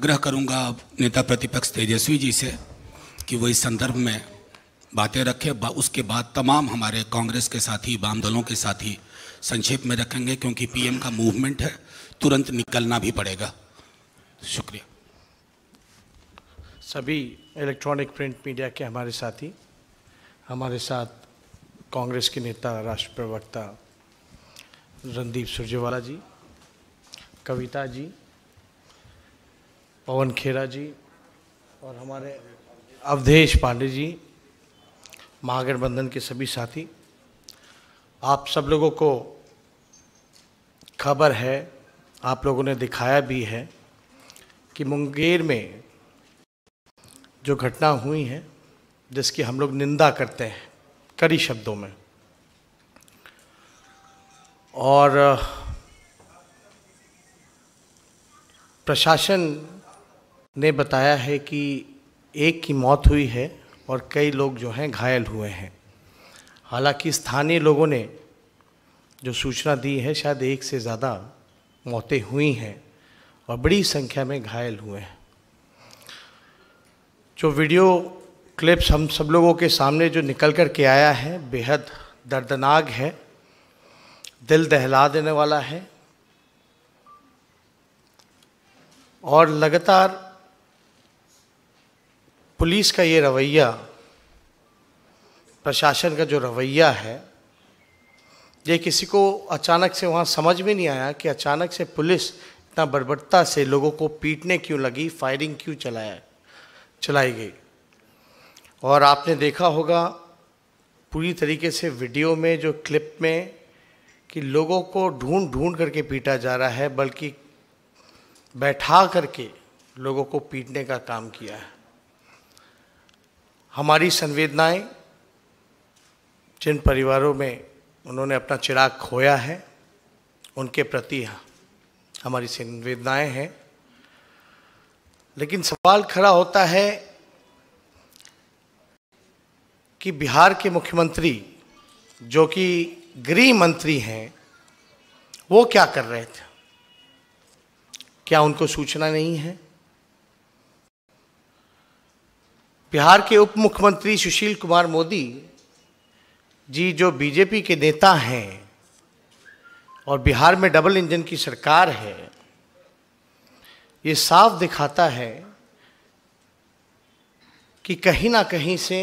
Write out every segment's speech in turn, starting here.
आग्रह करूंगा नेता प्रतिपक्ष तेजस्वी जी से कि वो इस संदर्भ में बातें रखें बा, उसके बाद तमाम हमारे कांग्रेस के साथी वाम दलों के साथी संक्षेप में रखेंगे क्योंकि पीएम का मूवमेंट है तुरंत निकलना भी पड़ेगा शुक्रिया सभी इलेक्ट्रॉनिक प्रिंट मीडिया के हमारे साथी हमारे साथ कांग्रेस के नेता राष्ट्र प्रवक्ता रणदीप सुरजेवाला जी कविता जी पवन खेरा जी और हमारे अवधेश पांडे जी महागठबंधन के सभी साथी आप सब लोगों को खबर है आप लोगों ने दिखाया भी है कि मुंगेर में जो घटना हुई है जिसकी हम लोग निंदा करते हैं कड़ी शब्दों में और प्रशासन ने बताया है कि एक की मौत हुई है और कई लोग जो हैं घायल हुए हैं हालांकि स्थानीय लोगों ने जो सूचना दी है शायद एक से ज़्यादा मौतें हुई हैं और बड़ी संख्या में घायल हुए हैं जो वीडियो क्लिप्स हम सब लोगों के सामने जो निकल कर के आया है बेहद दर्दनाक है दिल दहला देने वाला है और लगातार पुलिस का ये रवैया प्रशासन का जो रवैया है ये किसी को अचानक से वहाँ समझ में नहीं आया कि अचानक से पुलिस इतना बर्बरता से लोगों को पीटने क्यों लगी फायरिंग क्यों चलाया चलाई गई और आपने देखा होगा पूरी तरीके से वीडियो में जो क्लिप में कि लोगों को ढूंढ ढूंढ करके पीटा जा रहा है बल्कि बैठा करके लोगों को पीटने का काम किया है हमारी संवेदनाएं जिन परिवारों में उन्होंने अपना चिराग खोया है उनके प्रति हाँ, हमारी संवेदनाएं हैं लेकिन सवाल खड़ा होता है कि बिहार के मुख्यमंत्री जो कि गृह मंत्री हैं वो क्या कर रहे थे क्या उनको सूचना नहीं है बिहार के उप मुख्यमंत्री सुशील कुमार मोदी जी जो बीजेपी के नेता हैं और बिहार में डबल इंजन की सरकार है ये साफ दिखाता है कि कहीं ना कहीं से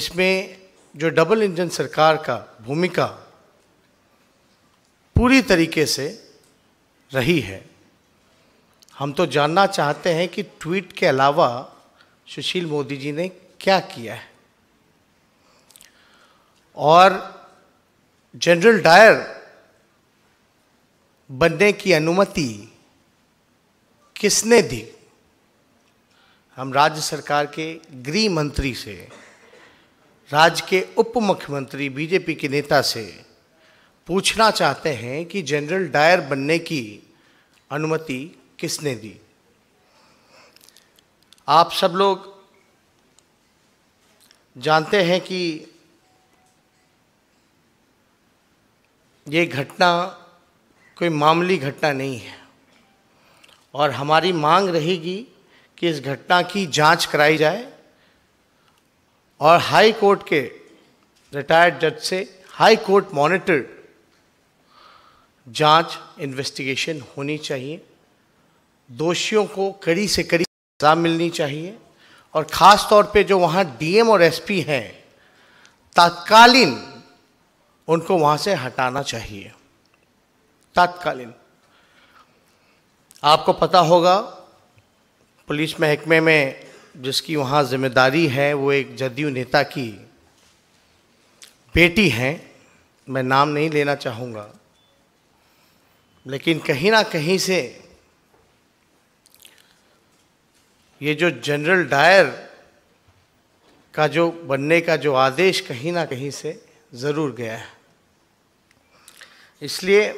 इसमें जो डबल इंजन सरकार का भूमिका पूरी तरीके से रही है हम तो जानना चाहते हैं कि ट्वीट के अलावा सुशील मोदी जी ने क्या किया है और जनरल डायर बनने की अनुमति किसने दी हम राज्य सरकार के गृह मंत्री से राज्य के उप मुख्यमंत्री बीजेपी के नेता से पूछना चाहते हैं कि जनरल डायर बनने की अनुमति किसने दी आप सब लोग जानते हैं कि ये घटना कोई मामूली घटना नहीं है और हमारी मांग रहेगी कि इस घटना की जांच कराई जाए और हाई कोर्ट के रिटायर्ड जज से हाई कोर्ट मॉनिटर जांच इन्वेस्टिगेशन होनी चाहिए दोषियों को कड़ी से कड़ी सजा मिलनी चाहिए और ख़ास तौर पे जो वहाँ डीएम और एसपी हैं तत्कालीन उनको वहाँ से हटाना चाहिए तत्कालीन आपको पता होगा पुलिस महकमे में जिसकी वहाँ जिम्मेदारी है वो एक जदयू नेता की बेटी हैं मैं नाम नहीं लेना चाहूँगा लेकिन कहीं ना कहीं से ये जो जनरल डायर का जो बनने का जो आदेश कहीं ना कहीं से ज़रूर गया है इसलिए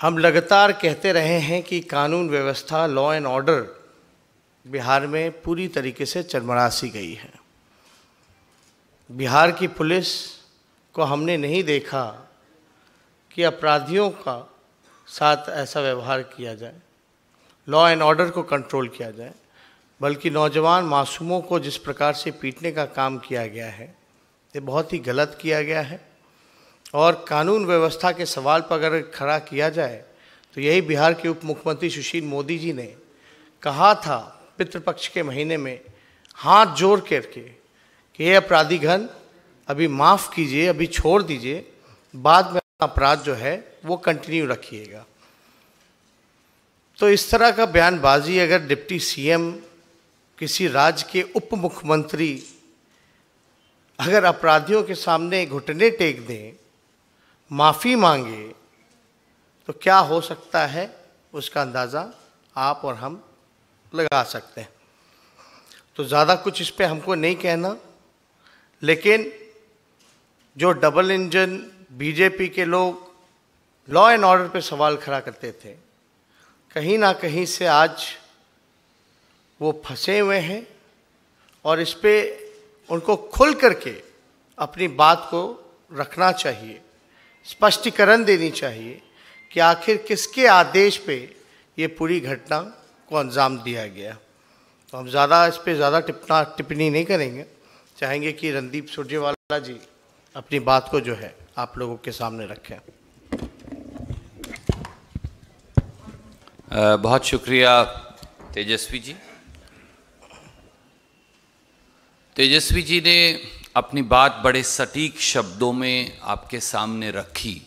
हम लगातार कहते रहे हैं कि कानून व्यवस्था लॉ एंड ऑर्डर बिहार में पूरी तरीके से चरमरासी गई है बिहार की पुलिस को हमने नहीं देखा कि अपराधियों का साथ ऐसा व्यवहार किया जाए लॉ एंड ऑर्डर को कंट्रोल किया जाए बल्कि नौजवान मासूमों को जिस प्रकार से पीटने का काम किया गया है ये बहुत ही गलत किया गया है और कानून व्यवस्था के सवाल पर अगर खड़ा किया जाए तो यही बिहार के उप मुख्यमंत्री सुशील मोदी जी ने कहा था पितृपक्ष के महीने में हाथ जोड़ करके कि ये अपराधी घन अभी माफ़ कीजिए अभी छोड़ दीजिए बाद में अपराध जो है वो कंटिन्यू रखिएगा तो इस तरह का बयानबाजी अगर डिप्टी सीएम किसी राज्य के उप मुख्यमंत्री अगर अपराधियों के सामने घुटने टेक दें माफ़ी मांगे तो क्या हो सकता है उसका अंदाज़ा आप और हम लगा सकते हैं तो ज़्यादा कुछ इस पर हमको नहीं कहना लेकिन जो डबल इंजन बीजेपी के लोग लॉ एंड ऑर्डर पे सवाल खड़ा करते थे कहीं ना कहीं से आज वो फंसे हुए हैं और इस पर उनको खुल करके अपनी बात को रखना चाहिए स्पष्टीकरण देनी चाहिए कि आखिर किसके आदेश पे ये पूरी घटना को अंजाम दिया गया तो हम ज़्यादा इस पर ज़्यादा टिप्पणा टिप्पणी नहीं करेंगे चाहेंगे कि रणदीप सुरजेवाला जी अपनी बात को जो है आप लोगों के सामने रखें बहुत शुक्रिया तेजस्वी जी तेजस्वी जी ने अपनी बात बड़े सटीक शब्दों में आपके सामने रखी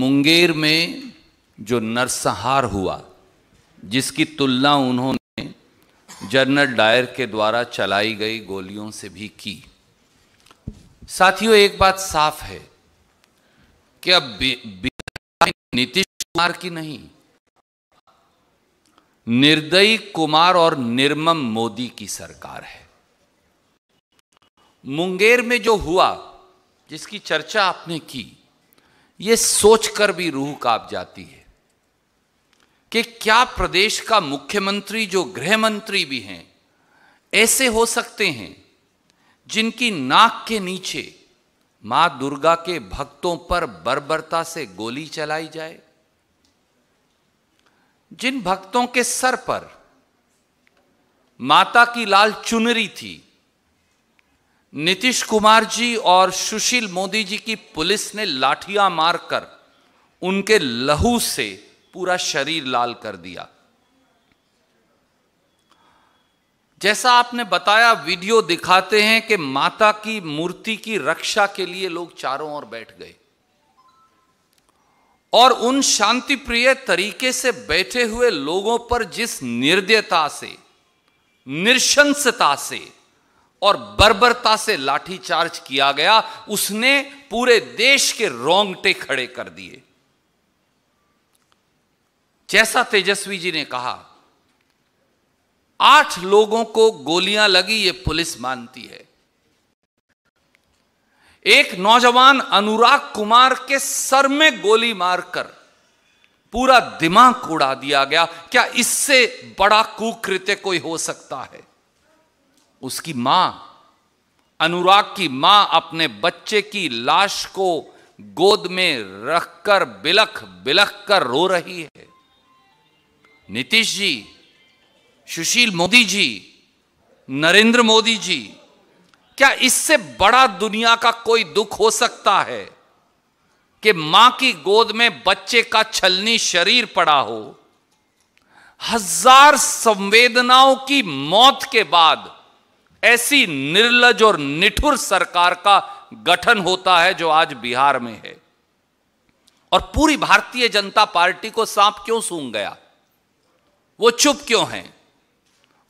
मुंगेर में जो नरसंहार हुआ जिसकी तुलना उन्होंने जनरल डायर के द्वारा चलाई गई गोलियों से भी की साथियों एक बात साफ है कि अब नीतीश कुमार की नहीं निर्दयी कुमार और निर्मम मोदी की सरकार है मुंगेर में जो हुआ जिसकी चर्चा आपने की यह सोचकर भी रूह कांप जाती है कि क्या प्रदेश का मुख्यमंत्री जो गृह मंत्री भी हैं ऐसे हो सकते हैं जिनकी नाक के नीचे मां दुर्गा के भक्तों पर बर्बरता से गोली चलाई जाए जिन भक्तों के सर पर माता की लाल चुनरी थी नीतीश कुमार जी और सुशील मोदी जी की पुलिस ने लाठियां मारकर उनके लहू से पूरा शरीर लाल कर दिया जैसा आपने बताया वीडियो दिखाते हैं कि माता की मूर्ति की रक्षा के लिए लोग चारों ओर बैठ गए और उन शांति प्रिय तरीके से बैठे हुए लोगों पर जिस निर्दयता से निशंसता से और बर्बरता से लाठीचार्ज किया गया उसने पूरे देश के रोंगटे खड़े कर दिए जैसा तेजस्वी जी ने कहा आठ लोगों को गोलियां लगी ये पुलिस मानती है एक नौजवान अनुराग कुमार के सर में गोली मारकर पूरा दिमाग उड़ा दिया गया क्या इससे बड़ा कुकृत्य कोई हो सकता है उसकी मां अनुराग की मां अपने बच्चे की लाश को गोद में रखकर बिलख बिलख कर रो रही है नीतीश जी सुशील मोदी जी नरेंद्र मोदी जी क्या इससे बड़ा दुनिया का कोई दुख हो सकता है कि मां की गोद में बच्चे का छलनी शरीर पड़ा हो हजार संवेदनाओं की मौत के बाद ऐसी निर्लज और निठुर सरकार का गठन होता है जो आज बिहार में है और पूरी भारतीय जनता पार्टी को सांप क्यों सूंघ गया वो चुप क्यों हैं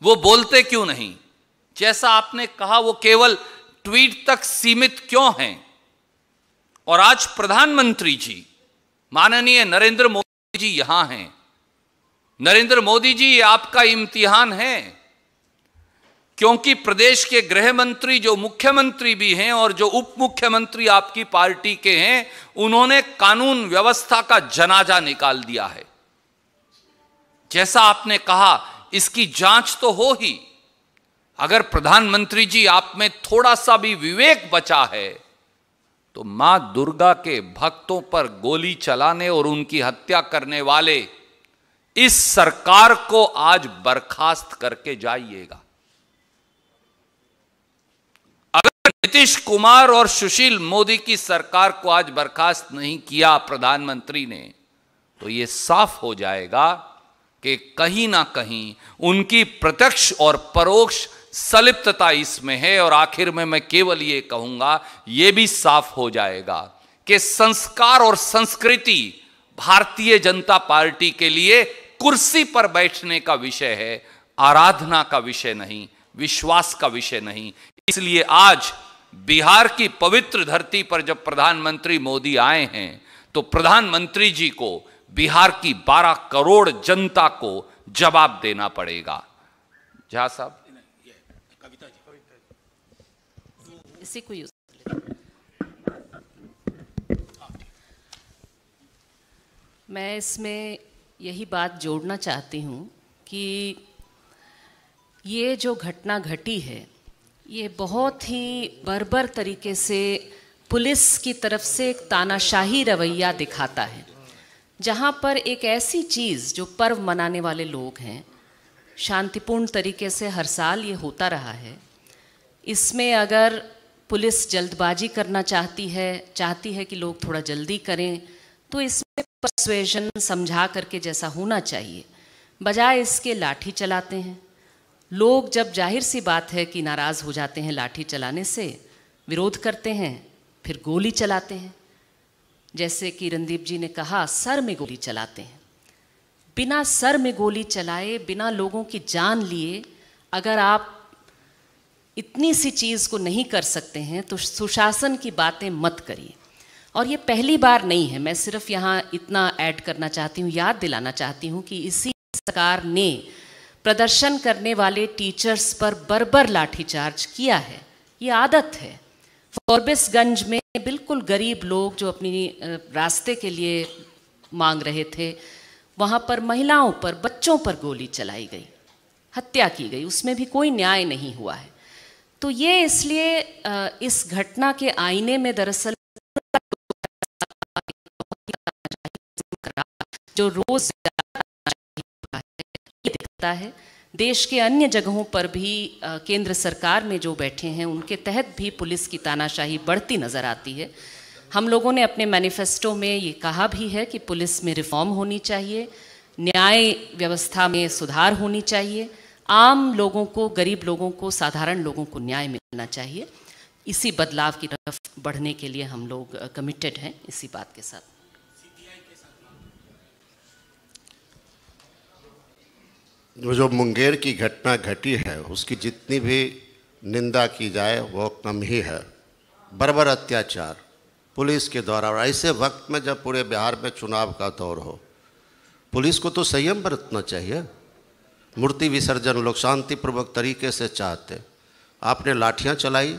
वो बोलते क्यों नहीं जैसा आपने कहा वो केवल ट्वीट तक सीमित क्यों हैं और आज प्रधानमंत्री जी माननीय नरेंद्र मोदी जी यहां हैं नरेंद्र मोदी जी ये आपका इम्तिहान है क्योंकि प्रदेश के गृह मंत्री जो मुख्यमंत्री भी हैं और जो उप मुख्यमंत्री आपकी पार्टी के हैं उन्होंने कानून व्यवस्था का जनाजा निकाल दिया है जैसा आपने कहा इसकी जांच तो हो ही अगर प्रधानमंत्री जी आप में थोड़ा सा भी विवेक बचा है तो मां दुर्गा के भक्तों पर गोली चलाने और उनकी हत्या करने वाले इस सरकार को आज बर्खास्त करके जाइएगा अगर नीतीश कुमार और सुशील मोदी की सरकार को आज बर्खास्त नहीं किया प्रधानमंत्री ने तो यह साफ हो जाएगा कि कहीं ना कहीं उनकी प्रत्यक्ष और परोक्ष सलिप्तता इसमें है और आखिर में मैं केवल ये कहूंगा ये भी साफ हो जाएगा कि संस्कार और संस्कृति भारतीय जनता पार्टी के लिए कुर्सी पर बैठने का विषय है आराधना का विषय नहीं विश्वास का विषय नहीं इसलिए आज बिहार की पवित्र धरती पर जब प्रधानमंत्री मोदी आए हैं तो प्रधानमंत्री जी को बिहार की 12 करोड़ जनता को जवाब देना पड़ेगा झा साहब मैं इसमें यही बात जोड़ना चाहती हूं कि ये जो घटना घटी है ये बहुत ही बर्बर तरीके से पुलिस की तरफ से एक तानाशाही रवैया दिखाता है जहाँ पर एक ऐसी चीज़ जो पर्व मनाने वाले लोग हैं शांतिपूर्ण तरीके से हर साल ये होता रहा है इसमें अगर पुलिस जल्दबाजी करना चाहती है चाहती है कि लोग थोड़ा जल्दी करें तो इसमें परसुएशन समझा करके जैसा होना चाहिए बजाय इसके लाठी चलाते हैं लोग जब जाहिर सी बात है कि नाराज़ हो जाते हैं लाठी चलाने से विरोध करते हैं फिर गोली चलाते हैं जैसे कि रणदीप जी ने कहा सर में गोली चलाते हैं बिना सर में गोली चलाए बिना लोगों की जान लिए अगर आप इतनी सी चीज़ को नहीं कर सकते हैं तो सुशासन की बातें मत करिए और ये पहली बार नहीं है मैं सिर्फ यहाँ इतना ऐड करना चाहती हूँ याद दिलाना चाहती हूँ कि इसी सरकार ने प्रदर्शन करने वाले टीचर्स पर बर्बर लाठीचार्ज किया है ये आदत है फॉरबिसगंज में बिल्कुल गरीब लोग जो अपनी रास्ते के लिए मांग रहे थे वहाँ पर महिलाओं पर बच्चों पर गोली चलाई गई हत्या की गई उसमें भी कोई न्याय नहीं हुआ है तो ये इसलिए इस घटना के आईने में दरअसल जो रोज है देश के अन्य जगहों पर भी केंद्र सरकार में जो बैठे हैं उनके तहत भी पुलिस की तानाशाही बढ़ती नज़र आती है हम लोगों ने अपने मैनिफेस्टो में ये कहा भी है कि पुलिस में रिफॉर्म होनी चाहिए न्याय व्यवस्था में सुधार होनी चाहिए आम लोगों को गरीब लोगों को साधारण लोगों को न्याय मिलना चाहिए इसी बदलाव की तरफ बढ़ने के लिए हम लोग कमिटेड हैं इसी बात के साथ जो जो मुंगेर की घटना घटी है उसकी जितनी भी निंदा की जाए वो कम ही है बरबर अत्याचार पुलिस के द्वारा और ऐसे वक्त में जब पूरे बिहार में चुनाव का दौर हो पुलिस को तो संयम बरतना चाहिए मूर्ति विसर्जन लोग शांतिपूर्वक तरीके से चाहते आपने लाठियां चलाई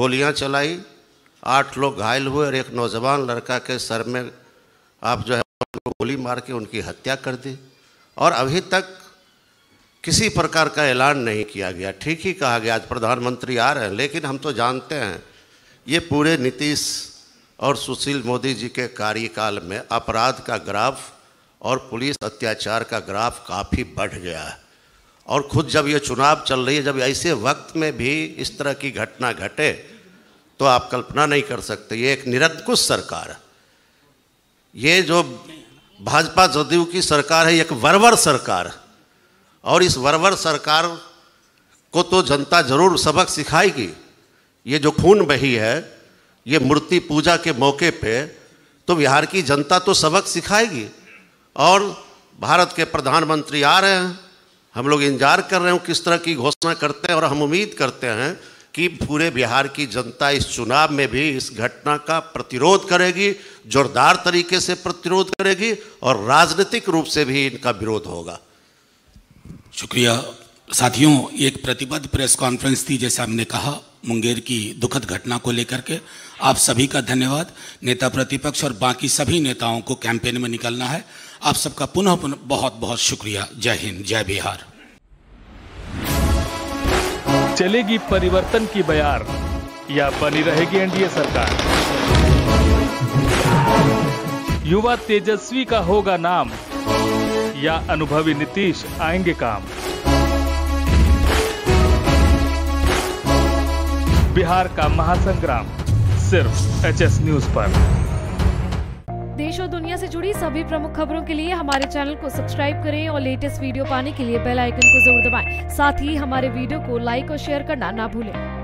गोलियां चलाई आठ लोग घायल हुए और एक नौजवान लड़का के सर में आप जो है गोली मार के उनकी हत्या कर दी और अभी तक किसी प्रकार का ऐलान नहीं किया गया ठीक ही कहा गया आज प्रधानमंत्री आ रहे हैं लेकिन हम तो जानते हैं ये पूरे नीतीश और सुशील मोदी जी के कार्यकाल में अपराध का ग्राफ और पुलिस अत्याचार का ग्राफ काफ़ी बढ़ गया है और खुद जब ये चुनाव चल रही है जब ऐसे वक्त में भी इस तरह की घटना घटे तो आप कल्पना नहीं कर सकते ये एक निरंकुश सरकार ये जो भाजपा जदयू की सरकार है एक वरवर सरकार है और इस वरवर सरकार को तो जनता जरूर सबक सिखाएगी ये जो खून बही है ये मूर्ति पूजा के मौके पे तो बिहार की जनता तो सबक सिखाएगी और भारत के प्रधानमंत्री आ रहे हैं हम लोग इंतजार कर रहे हैं किस तरह की घोषणा करते हैं और हम उम्मीद करते हैं कि पूरे बिहार की जनता इस चुनाव में भी इस घटना का प्रतिरोध करेगी जोरदार तरीके से प्रतिरोध करेगी और राजनीतिक रूप से भी इनका विरोध होगा शुक्रिया साथियों एक प्रतिबद्ध प्रेस कॉन्फ्रेंस थी जैसे हमने कहा मुंगेर की दुखद घटना को लेकर के आप सभी का धन्यवाद नेता प्रतिपक्ष और बाकी सभी नेताओं को कैंपेन में निकलना है आप सबका पुनः पुनः बहुत बहुत शुक्रिया जय हिंद जय बिहार चलेगी परिवर्तन की बयार या बनी रहेगी एनडीए सरकार युवा तेजस्वी का होगा नाम या अनुभवी नीतीश आएंगे काम बिहार का महासंग्राम सिर्फ एच एस न्यूज पर देश और दुनिया से जुड़ी सभी प्रमुख खबरों के लिए हमारे चैनल को सब्सक्राइब करें और लेटेस्ट वीडियो पाने के लिए बेल आइकन को जरूर दबाएं। साथ ही हमारे वीडियो को लाइक और शेयर करना ना भूलें।